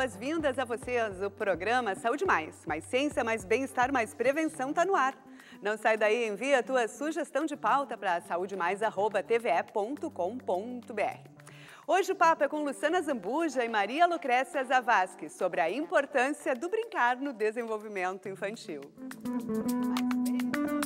boas-vindas a vocês. O programa Saúde Mais, mais ciência, mais bem-estar, mais prevenção está no ar. Não sai daí, envia a tua sugestão de pauta para saúdemais.tve.com.br. Hoje o papo é com Luciana Zambuja e Maria Lucrécia Zavasque sobre a importância do brincar no desenvolvimento infantil. Mais bem.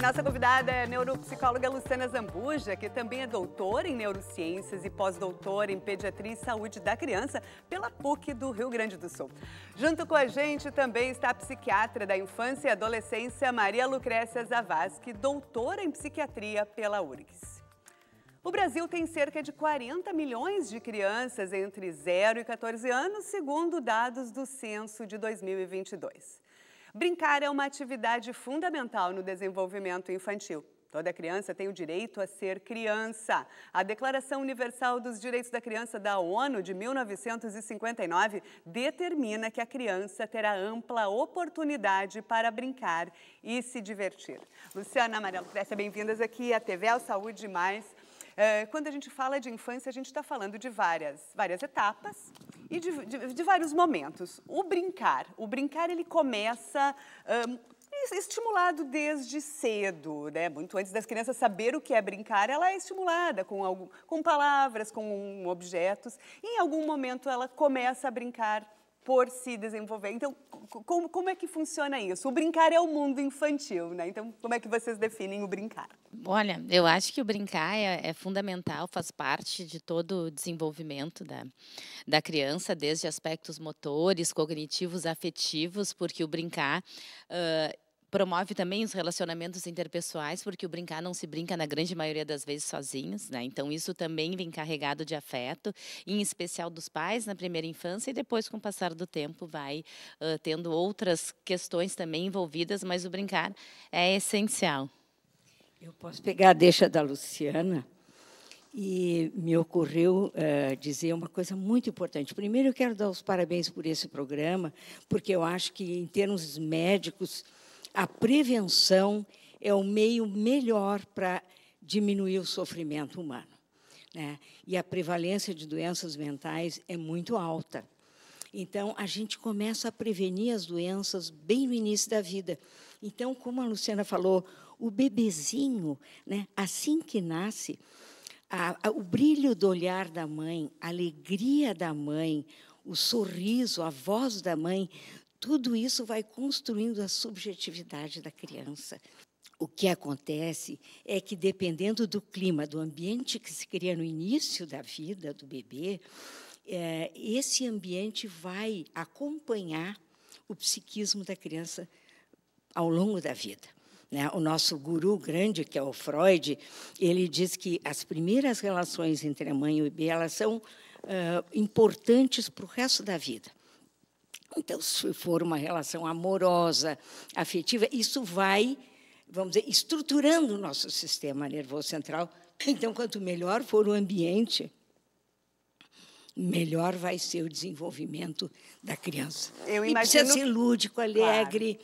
Nossa convidada é a neuropsicóloga Luciana Zambuja, que também é doutora em neurociências e pós-doutora em pediatria e saúde da criança pela PUC do Rio Grande do Sul. Junto com a gente também está a psiquiatra da infância e adolescência Maria Lucrécia Zavascki, doutora em psiquiatria pela URGS. O Brasil tem cerca de 40 milhões de crianças entre 0 e 14 anos, segundo dados do censo de 2022. Brincar é uma atividade fundamental no desenvolvimento infantil. Toda criança tem o direito a ser criança. A Declaração Universal dos Direitos da Criança da ONU de 1959 determina que a criança terá ampla oportunidade para brincar e se divertir. Luciana Amarelo Cresta, bem-vindas aqui à TV ao Saúde Mais. Eh, quando a gente fala de infância, a gente está falando de várias, várias etapas, e de, de, de vários momentos. O brincar, o brincar ele começa um, estimulado desde cedo, né? Muito antes das crianças saber o que é brincar, ela é estimulada com, algum, com palavras, com objetos. em algum momento ela começa a brincar por se desenvolver. Então, como, como é que funciona isso? O brincar é o mundo infantil, né? Então, como é que vocês definem o brincar? Olha, eu acho que o brincar é, é fundamental, faz parte de todo o desenvolvimento da, da criança, desde aspectos motores, cognitivos, afetivos, porque o brincar. Uh, promove também os relacionamentos interpessoais, porque o brincar não se brinca na grande maioria das vezes sozinhos, né? Então isso também vem carregado de afeto, em especial dos pais na primeira infância e depois com o passar do tempo vai uh, tendo outras questões também envolvidas, mas o brincar é essencial. Eu posso pegar a deixa da Luciana e me ocorreu uh, dizer uma coisa muito importante. Primeiro, eu quero dar os parabéns por esse programa, porque eu acho que, em termos médicos, a prevenção é o meio melhor para diminuir o sofrimento humano. Né? E a prevalência de doenças mentais é muito alta. Então, a gente começa a prevenir as doenças bem no início da vida. Então, como a Luciana falou, o bebezinho, né, assim que nasce, a, a, o brilho do olhar da mãe, a alegria da mãe, o sorriso, a voz da mãe, tudo isso vai construindo a subjetividade da criança. O que acontece é que, dependendo do clima, do ambiente que se cria no início da vida do bebê, é, esse ambiente vai acompanhar o psiquismo da criança ao longo da vida. Né? O nosso guru grande, que é o Freud, ele diz que as primeiras relações entre a mãe e o bebê elas são uh, importantes para o resto da vida. Então, se for uma relação amorosa, afetiva, isso vai, vamos dizer, estruturando o nosso sistema nervoso central. Então, quanto melhor for o ambiente, melhor vai ser o desenvolvimento da criança. Eu imagino... E precisa ser lúdico, alegre,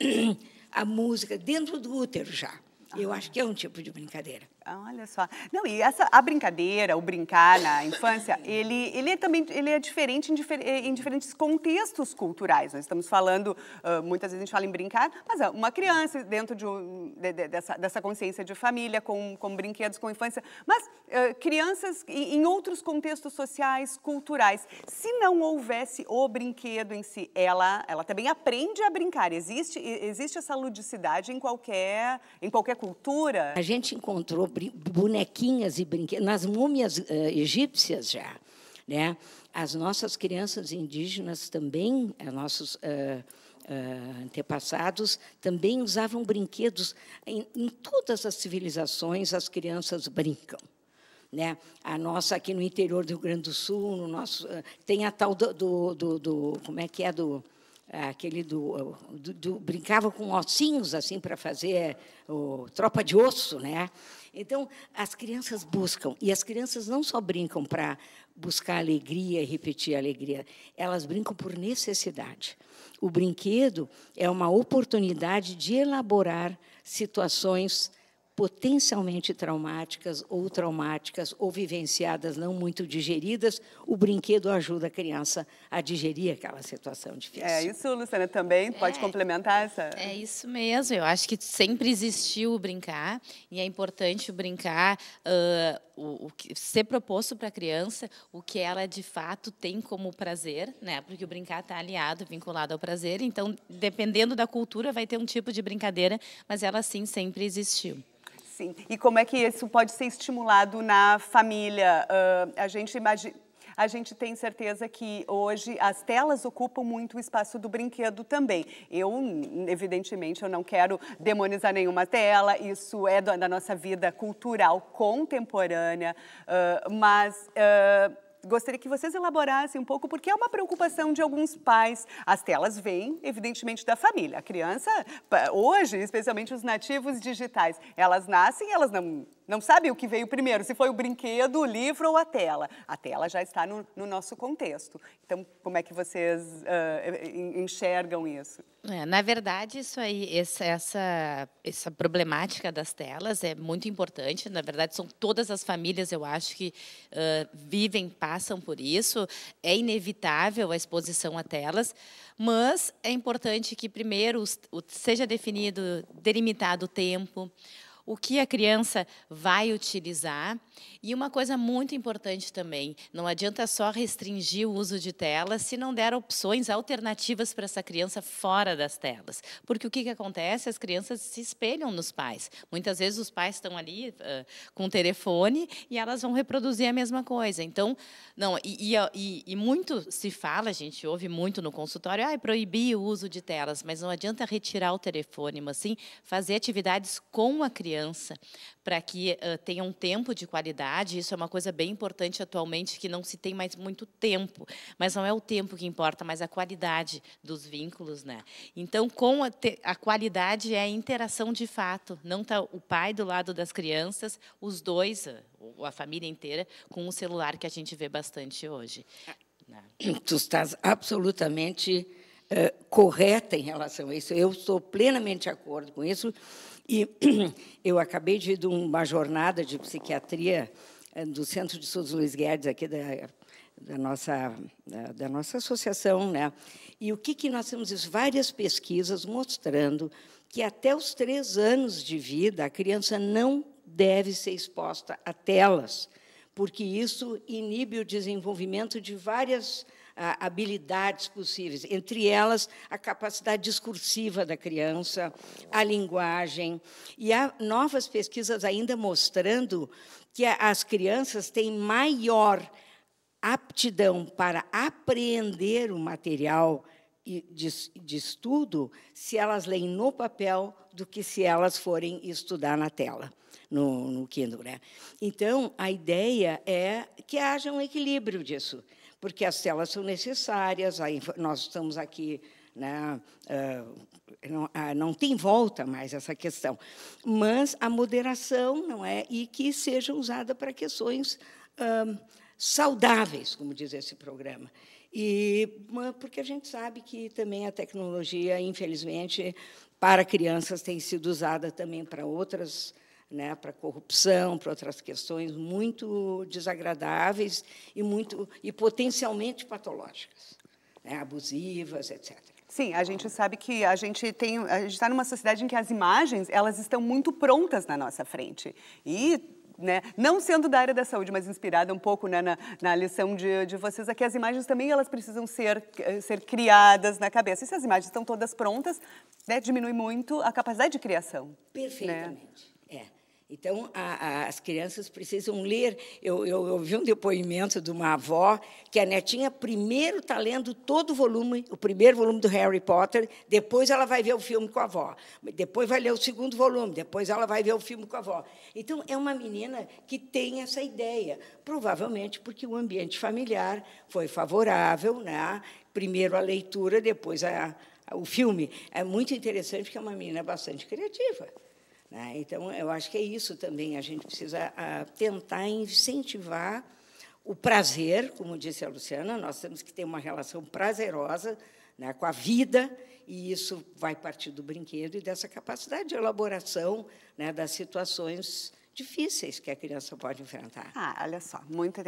claro. a música dentro do útero já. Ah. Eu acho que é um tipo de brincadeira. Olha só. Não, e essa, a brincadeira, o brincar na infância, ele, ele é também ele é diferente em, difer, eh, em diferentes contextos culturais. Nós estamos falando, uh, muitas vezes a gente fala em brincar, mas uh, uma criança dentro de, um, de, de, dessa, dessa consciência de família, com, com brinquedos, com infância, mas uh, crianças em, em, outros contextos sociais, culturais. Se não houvesse o brinquedo em si, ela, ela também aprende a brincar. Existe, existe essa ludicidade em qualquer, em qualquer cultura. A gente encontrou bonequinhas e brinquedos, nas múmias eh, egípcias já. Né? As nossas crianças indígenas também, eh, nossos eh, antepassados, também usavam brinquedos. Em, em todas as civilizações, as crianças brincam. Né? A nossa aqui no interior do Rio Grande do Sul, no nosso, tem a tal do, do, do, do como é que é do é, aquele do, do, do, brincava com ossinhos assim para fazer é, o, tropa de osso, né? Então as crianças buscam e as crianças não só brincam para buscar alegria e repetir a alegria, elas brincam por necessidade. O brinquedo é uma oportunidade de elaborar situações potencialmente traumáticas ou traumáticas ou vivenciadas não muito digeridas, o brinquedo ajuda a criança a digerir aquela situação difícil. É isso, Luciana, também pode é, complementar essa? É isso mesmo, eu acho que sempre existiu o brincar e é importante o brincar, uh, o, o que, ser proposto para a criança o que ela de fato tem como prazer, né? porque o brincar está aliado, vinculado ao prazer, então dependendo da cultura vai ter um tipo de brincadeira, mas ela sim sempre existiu. Sim, e como é que isso pode ser estimulado na família? Uh, a gente imagina a gente tem certeza que hoje as telas ocupam muito o espaço do brinquedo também. Eu, evidentemente, eu não quero demonizar nenhuma tela, isso é da nossa vida cultural contemporânea, uh, mas... Uh gostaria que vocês elaborassem um pouco, porque é uma preocupação de alguns pais. As telas vêm, evidentemente, da família. A criança, hoje, especialmente os nativos digitais, elas nascem, elas não não sabe o que veio primeiro, se foi o brinquedo, o livro ou a tela. A tela já está no, no nosso contexto. Então, como é que vocês uh, enxergam isso? É, na verdade, isso aí, essa, essa problemática das telas é muito importante. Na verdade, são todas as famílias, eu acho, que uh, vivem, passam por isso. É inevitável a exposição a telas, mas é importante que primeiro seja definido, delimitado o tempo o que a criança vai utilizar. E uma coisa muito importante também: não adianta só restringir o uso de telas se não der opções alternativas para essa criança fora das telas. Porque o que, que acontece? As crianças se espelham nos pais. Muitas vezes os pais estão ali uh, com o telefone e elas vão reproduzir a mesma coisa. Então, não, e, e, e muito se fala, a gente ouve muito no consultório, ah, é proibir o uso de telas, mas não adianta retirar o telefone, mas sim fazer atividades com a criança criança, para que uh, tenha um tempo de qualidade. Isso é uma coisa bem importante atualmente, que não se tem mais muito tempo, mas não é o tempo que importa, mas a qualidade dos vínculos. Né? Então, com a, a qualidade é a interação de fato, não está o pai do lado das crianças, os dois, ou a família inteira, com o celular que a gente vê bastante hoje. Né? Tu estás absolutamente uh, correta em relação a isso. Eu estou plenamente de acordo com isso. E eu acabei de ir de uma jornada de psiquiatria eh, do Centro de Estudos Luiz Guedes, aqui da, da nossa, da, da, nossa associação. Né? E o que, que nós temos? Isso? Várias pesquisas mostrando que até os três anos de vida a criança não deve ser exposta a telas, porque isso inibe o desenvolvimento de várias habilidades possíveis, entre elas a capacidade discursiva da criança, a linguagem. E há novas pesquisas ainda mostrando que as crianças têm maior aptidão para apreender o material de, de estudo se elas leem no papel do que se elas forem estudar na tela. No, no, Kindle. Né? Então, a ideia é que haja um equilíbrio disso, porque as telas são necessárias, aí nós estamos aqui. Né, ah, não, ah, não tem volta mais essa questão. Mas a moderação, não é? E que seja usada para questões ah, saudáveis, como diz esse programa. E porque a gente sabe que também a tecnologia, infelizmente, para crianças tem sido usada também para outras né, para corrupção, para outras questões muito desagradáveis e muito e potencialmente patológicas, né, abusivas, etc. Sim, a gente sabe que a gente tem, a gente está numa sociedade em que as imagens elas estão muito prontas na nossa frente e né? não sendo da área da saúde, mas inspirada um pouco né, na, na, lição de, de vocês aqui, é as imagens também elas precisam ser, ser criadas na cabeça. E se as imagens estão todas prontas, né, diminui muito a capacidade de criação. Né? Perfeitamente, é. Então, a, a, as crianças precisam ler. Eu, eu, eu vi um depoimento de uma avó que a netinha primeiro está lendo todo o volume, o primeiro volume do Harry Potter, depois ela vai ver o filme com a avó, depois vai ler o segundo volume, depois ela vai ver o filme com a avó. Então, é uma menina que tem essa ideia, provavelmente porque o ambiente familiar foi favorável, né? primeiro a leitura, depois a, a, o filme. É muito interessante porque é uma menina bastante criativa. Né? Então, eu acho que é isso também. A gente precisa ah, tentar incentivar o prazer, como disse a Luciana, nós temos que ter uma relação prazerosa né, com a vida, e isso vai partir do brinquedo e dessa capacidade de elaboração né, das situações difíceis que a criança pode enfrentar. Ah, olha só,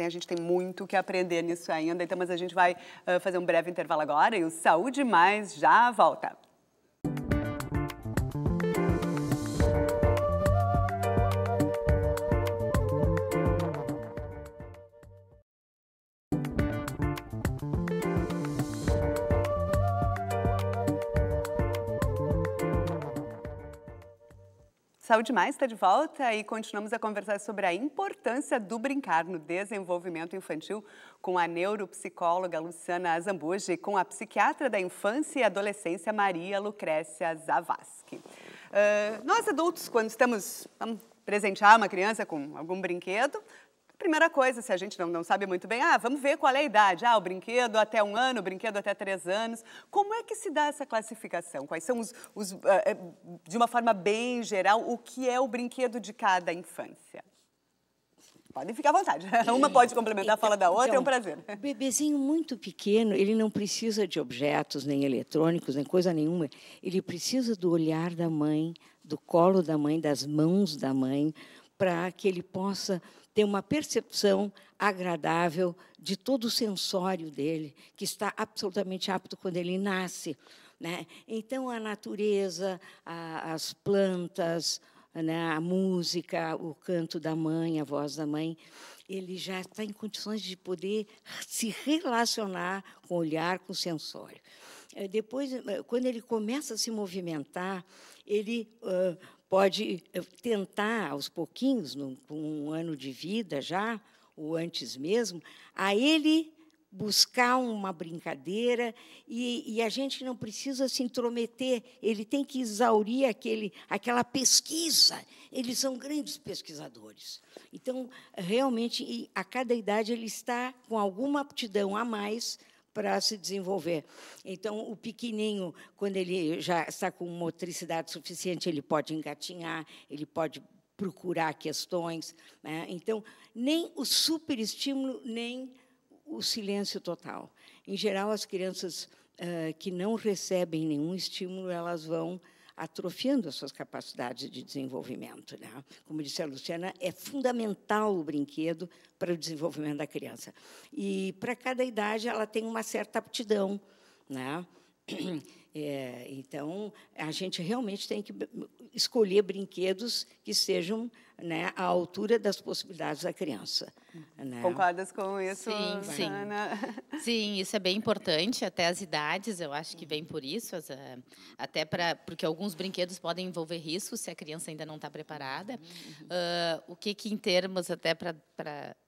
a gente tem muito que aprender nisso ainda, então, mas a gente vai uh, fazer um breve intervalo agora e o Saúde Mais já volta. Saúde Mais está de volta e continuamos a conversar sobre a importância do brincar no desenvolvimento infantil com a neuropsicóloga Luciana Zambuji e com a psiquiatra da infância e adolescência Maria Lucrécia Zavascki. Uh, nós adultos, quando estamos, vamos presentear uma criança com algum brinquedo, Primeira coisa, se a gente não, não sabe muito bem, ah, vamos ver qual é a idade. Ah, o brinquedo até um ano, o brinquedo até três anos. Como é que se dá essa classificação? Quais são os, os uh, de uma forma bem geral, o que é o brinquedo de cada infância? Podem ficar à vontade. Uma pode complementar a fala da outra, então, é um então, prazer. O bebezinho muito pequeno, ele não precisa de objetos, nem eletrônicos, nem coisa nenhuma. Ele precisa do olhar da mãe, do colo da mãe, das mãos da mãe, para que ele possa tem uma percepção agradável de todo o sensório dele, que está absolutamente apto quando ele nasce. Né? Então, a natureza, a, as plantas, né, a música, o canto da mãe, a voz da mãe, ele já está em condições de poder se relacionar com o olhar, com o sensório. Eh, depois, eh, quando ele começa a se movimentar, ele uh, pode eh, tentar, aos pouquinhos, no, com um ano de vida já, ou antes mesmo, a ele buscar uma brincadeira e, e, a gente não precisa se intrometer. Ele tem que exaurir aquele, aquela pesquisa. Eles são grandes pesquisadores. Então, realmente, a cada idade ele está com alguma aptidão a mais para se desenvolver. Então, o pequenininho, quando ele já está com motricidade suficiente, ele pode engatinhar, ele pode procurar questões. Né? Então, nem o superestímulo, nem o silêncio total. Em geral, as crianças uh, que não recebem nenhum estímulo, elas vão atrofiando as suas capacidades de desenvolvimento. Né? Como disse a Luciana, é fundamental o brinquedo para o desenvolvimento da criança. E para cada idade ela tem uma certa aptidão. Né? É, então, a gente realmente tem que escolher brinquedos que sejam né, à altura das possibilidades da criança. Né? Concordas com isso, sim, Ana? Sim, isso é bem importante, até as idades, eu acho que vem por isso, ah, até para porque alguns brinquedos podem envolver riscos se a criança ainda não está preparada. Uh, o que, que em termos, até para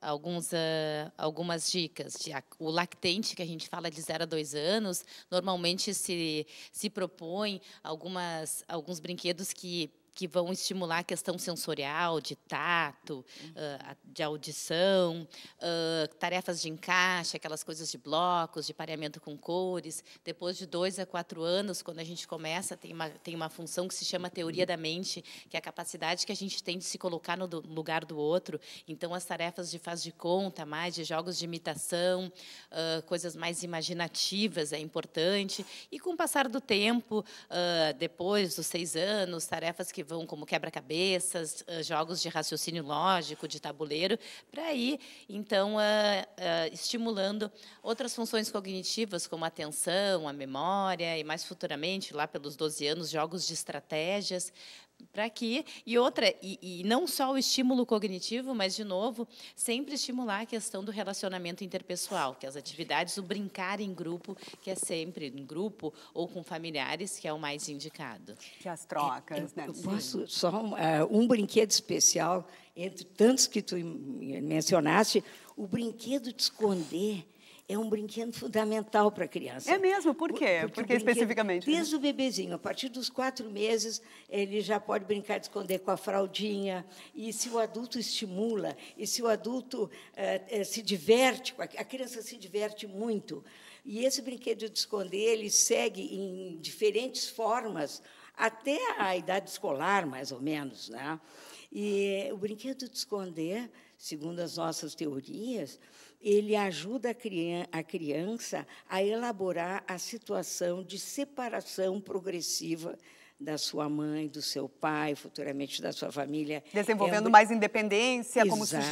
alguns uh, algumas dicas, de, o lactente que a gente fala de 0 a 2 anos, normalmente se, se propõe algumas, alguns brinquedos que que vão estimular a questão sensorial, de tato, uhum. ah, de audição, ah, tarefas de encaixe, aquelas coisas de blocos, de pareamento com cores. Depois de dois a quatro anos, quando a gente começa, tem uma, tem uma função que se chama teoria uhum. da mente, que é a capacidade que a gente tem de se colocar no lugar do outro. Então, as tarefas de faz de conta, mais de jogos de imitação, ah, coisas mais imaginativas é importante. E com o passar do tempo, depois dos seis anos, tarefas que vão como quebra-cabeças, ah, jogos de raciocínio lógico, de tabuleiro, para ir, então, ah, ah, estimulando outras funções cognitivas, como a atenção, a memória, e mais futuramente, lá pelos 12 anos, jogos de estratégias, para aqui. E outra, e, e, não só o estímulo cognitivo, mas, de novo, sempre estimular a questão do relacionamento interpessoal, que as atividades, o brincar em grupo, que é sempre em grupo ou com familiares, que é o mais indicado. Que as trocas, é, né? Eu posso só um, uh, um brinquedo especial, entre tantos que tu mencionaste, o brinquedo de esconder é um brinquedo fundamental para a criança. É mesmo? Por quê? Porque, Porque especificamente? Desde o bebezinho, a partir dos quatro meses, ele já pode brincar de esconder com a fraldinha. E se o adulto estimula, e se o adulto eh, eh, se diverte, a criança se diverte muito. E esse brinquedo de esconder, ele segue em diferentes formas, até a idade escolar, mais ou menos. Né? E o brinquedo de esconder, segundo as nossas teorias, ele ajuda a criança a elaborar a situação de separação progressiva da sua mãe, do seu pai, futuramente da sua família. É Desenvolvendo é um... mais independência Exatamente. como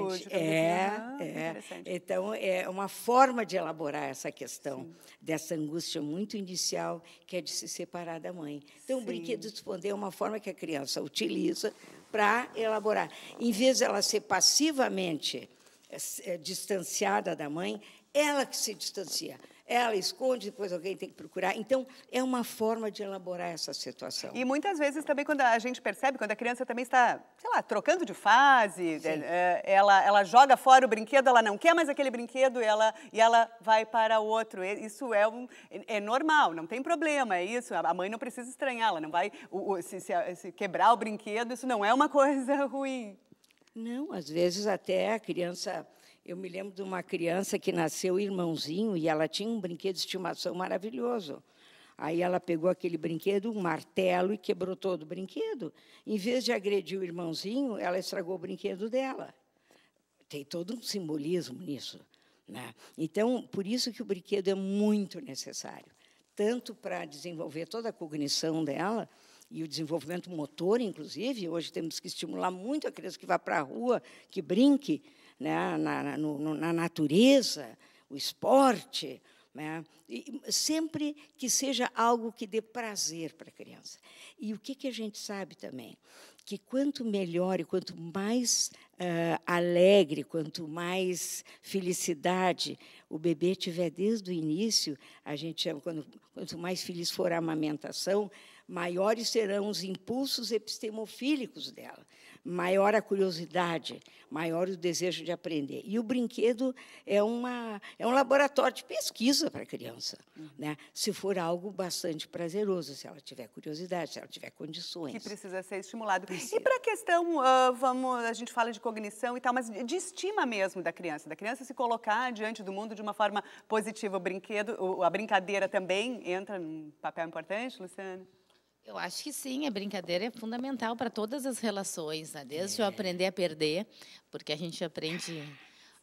sujeito. É, ah, é. Então, é uma forma de elaborar essa questão Sim. dessa angústia muito inicial, que é de se separar da mãe. Então, Sim. o brinquedo esconder é uma forma que a criança utiliza para elaborar. Em vez de ela ser passivamente é, é, distanciada da mãe, ela que se distancia. Ela esconde, depois alguém tem que procurar. Então, é uma forma de elaborar essa situação. E muitas vezes também quando a gente percebe, quando a criança também está, sei lá, trocando de fase, é, é, ela, ela joga fora o brinquedo, ela não quer mais aquele brinquedo ela, e ela vai para outro. Isso é, um, é normal, não tem problema, é isso. A mãe não precisa estranhar, ela não vai o, o, se, se, se quebrar o brinquedo, isso não é uma coisa ruim. Não, às vezes até a criança. Eu me lembro de uma criança que nasceu irmãozinho e ela tinha um brinquedo de estimação maravilhoso. Aí ela pegou aquele brinquedo, um martelo, e quebrou todo o brinquedo. Em vez de agredir o irmãozinho, ela estragou o brinquedo dela. Tem todo um simbolismo nisso. Né? Então, por isso que o brinquedo é muito necessário, tanto para desenvolver toda a cognição dela, e o desenvolvimento motor, inclusive. Hoje temos que estimular muito a criança que vá para a rua, que brinque né, na, na, no, na natureza, o esporte, né? sempre que seja algo que dê prazer para a criança. E o que, que a gente sabe também? Que quanto melhor e quanto mais uh, alegre, quanto mais felicidade o bebê tiver desde o início, a gente chama, quando, quanto mais feliz for a amamentação, maiores serão os impulsos epistemofílicos dela, maior a curiosidade, maior o desejo de aprender. E o brinquedo é, uma, é um laboratório de pesquisa para a criança, uhum. né? se for algo bastante prazeroso, se ela tiver curiosidade, se ela tiver condições. Que precisa ser estimulado. Precisa. E para a questão, uh, vamos, a gente fala de cognição e tal, mas de estima mesmo da criança, da criança se colocar diante do mundo de uma forma positiva. O brinquedo, a brincadeira também entra num papel importante, Luciana? Eu acho que sim, a brincadeira é fundamental para todas as relações, né? desde é. eu aprender a perder, porque a gente aprende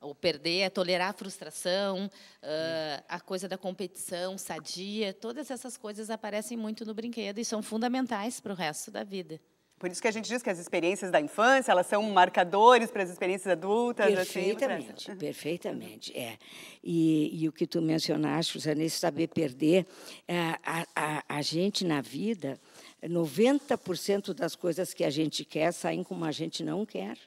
o perder, a é tolerar a frustração, uh, a coisa da competição sadia, todas essas coisas aparecem muito no brinquedo e são fundamentais para o resto da vida. Por isso que a gente diz que as experiências da infância, elas são marcadores para as experiências adultas. Assim, perfeitamente, assim, perfeitamente, é. E, e, o que tu mencionaste, Suzana, esse saber perder, é, a, a, a gente na vida, 90% das coisas que a gente quer saem como a gente não quer.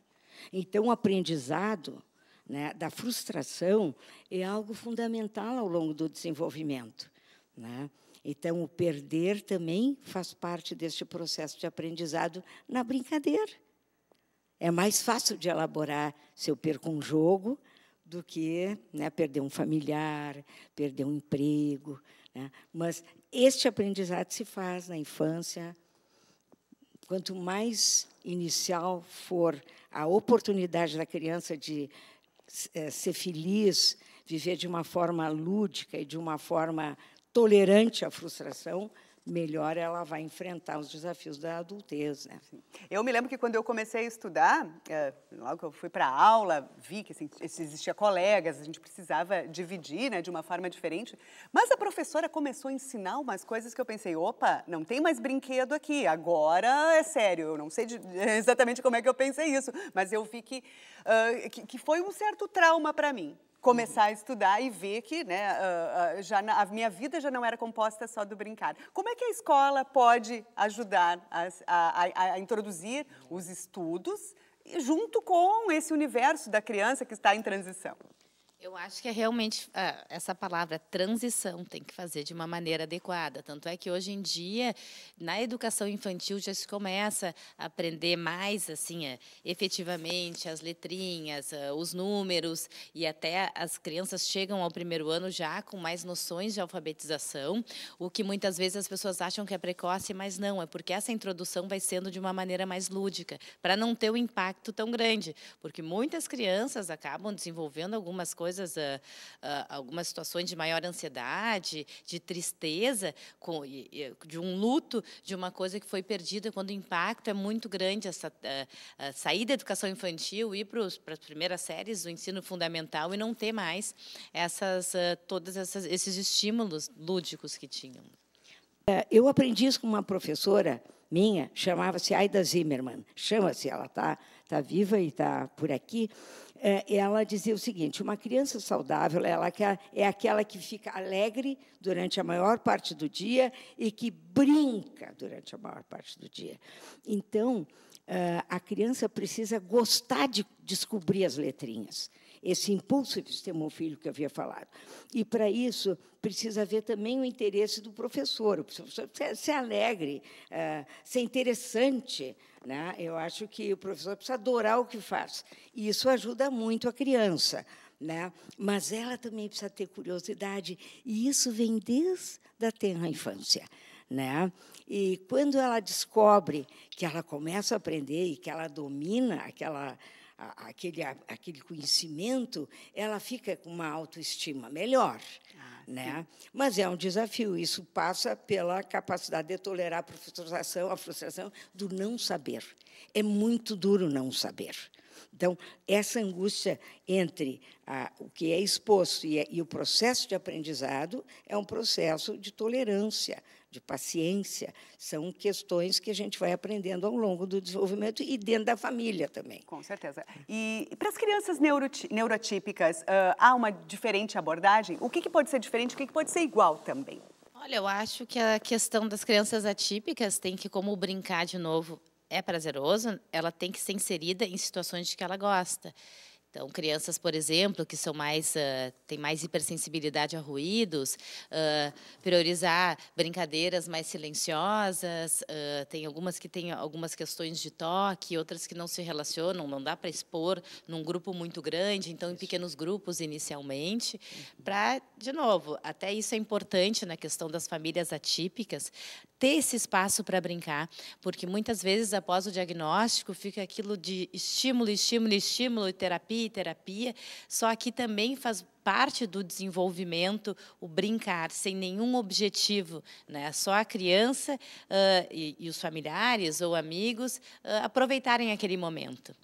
Então, o aprendizado né, da frustração é algo fundamental ao longo do desenvolvimento. Né? Então, o perder também faz parte deste processo de aprendizado na brincadeira. É mais fácil de elaborar se eu perco um jogo do que né, perder um familiar, perder um emprego. Né? Mas este aprendizado se faz na infância. Quanto mais inicial for a oportunidade da criança de é, ser feliz, viver de uma forma lúdica e de uma forma tolerante à frustração, melhor ela vai enfrentar os desafios da adultez, né? Eu me lembro que quando eu comecei a estudar, eh, logo que eu fui para aula, vi que assim, existia colegas, a gente precisava dividir, né, de uma forma diferente. Mas a professora começou a ensinar umas coisas que eu pensei, opa, não tem mais brinquedo aqui. Agora é sério. Eu não sei de, exatamente como é que eu pensei isso, mas eu vi que, uh, que, que foi um certo trauma para mim começar a uhum. estudar e ver que né, ah, ah, já a minha vida já não era composta só do brincar. Como é que a escola pode ajudar a, a, a introduzir os estudos junto com esse universo da criança que está em transição? Eu acho que é realmente ah, essa palavra transição tem que fazer de uma maneira adequada. Tanto é que hoje em dia, na educação infantil, já se começa a aprender mais, assim, eh, efetivamente, as letrinhas, ah, os números, e até as crianças chegam ao primeiro ano já com mais noções de alfabetização, o que muitas vezes as pessoas acham que é precoce, mas não, é porque essa introdução vai sendo de uma maneira mais lúdica, para não ter um impacto tão grande. Porque muitas crianças acabam desenvolvendo algumas coisas coisas, ah, ah, algumas situações de maior ansiedade, de tristeza, de um luto, de uma coisa que foi perdida, quando o impacto é muito grande, essa ah, sair da educação infantil, ir para, as primeiras séries do ensino fundamental e não ter mais essas, todos esses estímulos lúdicos que tinham. É, eu aprendi isso com uma professora minha, chamava-se Aida Zimmermann, chama-se, ela está tá viva e está por aqui. É, ela dizia o seguinte: uma criança saudável ela é aquela que fica alegre durante a maior parte do dia e que brinca durante a maior parte do dia. Então, eh, a criança precisa gostar de descobrir as letrinhas. Esse impulso de epistemofílico que eu havia falado. E, para isso, precisa haver também o interesse do professor. O professor ser alegre, eh, ser interessante, né? Eu acho que o professor precisa adorar o que faz. E isso ajuda muito a criança. Né? Mas ela também precisa ter curiosidade. E isso vem desde a tenra infância. Né? E quando ela descobre que ela começa a aprender e que ela domina aquela a, aquele, a, aquele conhecimento, ela fica com uma autoestima melhor. Ah, né? Mas é um desafio, isso passa pela capacidade de tolerar a frustração, a frustração do não saber. É muito duro não saber. Então, essa angústia entre a, o que é exposto e, e, o processo de aprendizado é um processo de tolerância, de paciência, são questões que a gente vai aprendendo ao longo do desenvolvimento e dentro da família também. Com certeza. E para as crianças neurotípicas, uh, há uma diferente abordagem? O que, que pode ser diferente, o que, que pode ser igual também? Olha, eu acho que a questão das crianças atípicas tem que, como brincar de novo é prazeroso, ela tem que ser inserida em situações de que ela gosta. Então, crianças, por exemplo, que são mais uh, têm mais hipersensibilidade a ruídos, uh, priorizar brincadeiras mais silenciosas. Uh, tem algumas que têm algumas questões de toque, outras que não se relacionam. Não dá para expor num grupo muito grande, então em pequenos grupos inicialmente. Para, de novo, até isso é importante na questão das famílias atípicas ter esse espaço para brincar, porque muitas vezes após o diagnóstico fica aquilo de estímulo, estímulo, estímulo e terapia terapia, só que também faz parte do desenvolvimento o brincar sem nenhum objetivo, né? Só a criança uh, e, e, os familiares ou amigos uh, aproveitarem aquele momento.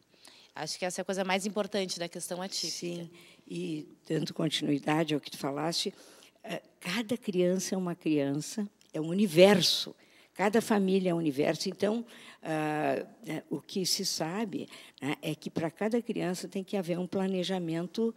Acho que essa é a coisa mais importante da questão atípica. Sim, e dando continuidade ao que tu falaste, cada criança é uma criança, é um universo. Cada família é um universo. Então, ah, é, o que se sabe né, é que para cada criança tem que haver um planejamento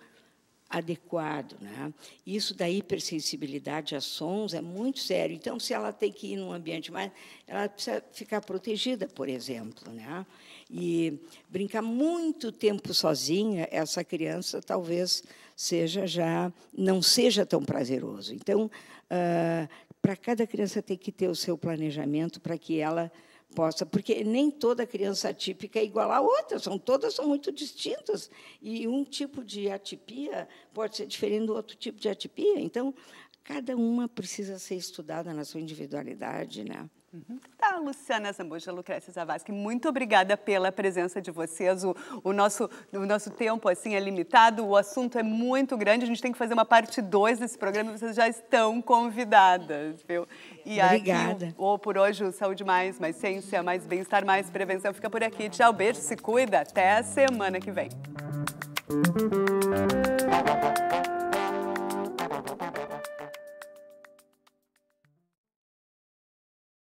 adequado. Né? Isso da hipersensibilidade a sons é muito sério. Então, se ela tem que ir num ambiente mais, ela precisa ficar protegida, por exemplo. Né? E brincar muito tempo sozinha, essa criança talvez seja já não seja tão prazeroso. Então, uh, para cada criança ter que ter o seu planejamento para que ela possa, porque nem toda criança atípica é igual a outra, são todas são muito distintas e um tipo de atipia pode ser diferente do outro tipo de atipia. Então, cada uma precisa ser estudada na sua individualidade, né? Uhum. Tá, Luciana Zambuja, Lucrécia Zavascki, muito obrigada pela presença de vocês. O, o, nosso, o nosso tempo assim é limitado, o assunto é muito grande, a gente tem que fazer uma parte 2 desse programa, vocês já estão convidadas, viu? E obrigada. Aqui, o, por hoje, o Saúde Mais, mais Ciência, mais Bem-Estar, mais Prevenção fica por aqui. Tchau, beijo, se cuida, até a semana que vem.